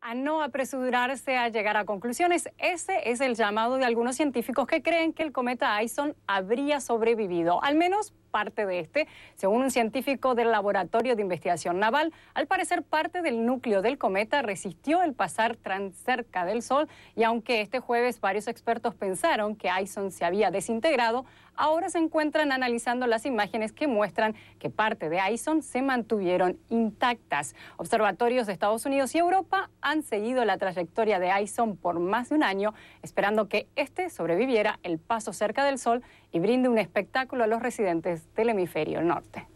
a no apresurarse a llegar a conclusiones. Ese es el llamado de algunos científicos que creen que el cometa Ison habría sobrevivido, al menos parte de este, según un científico del Laboratorio de Investigación Naval. Al parecer, parte del núcleo del cometa resistió el pasar tan cerca del Sol y aunque este jueves varios expertos pensaron que Ison se había desintegrado, ahora se encuentran analizando las imágenes que muestran que parte de Ison se mantuvieron intactas. Observatorios de Estados Unidos y Europa han seguido la trayectoria de Aison por más de un año, esperando que este sobreviviera el paso cerca del sol y brinde un espectáculo a los residentes del hemisferio norte.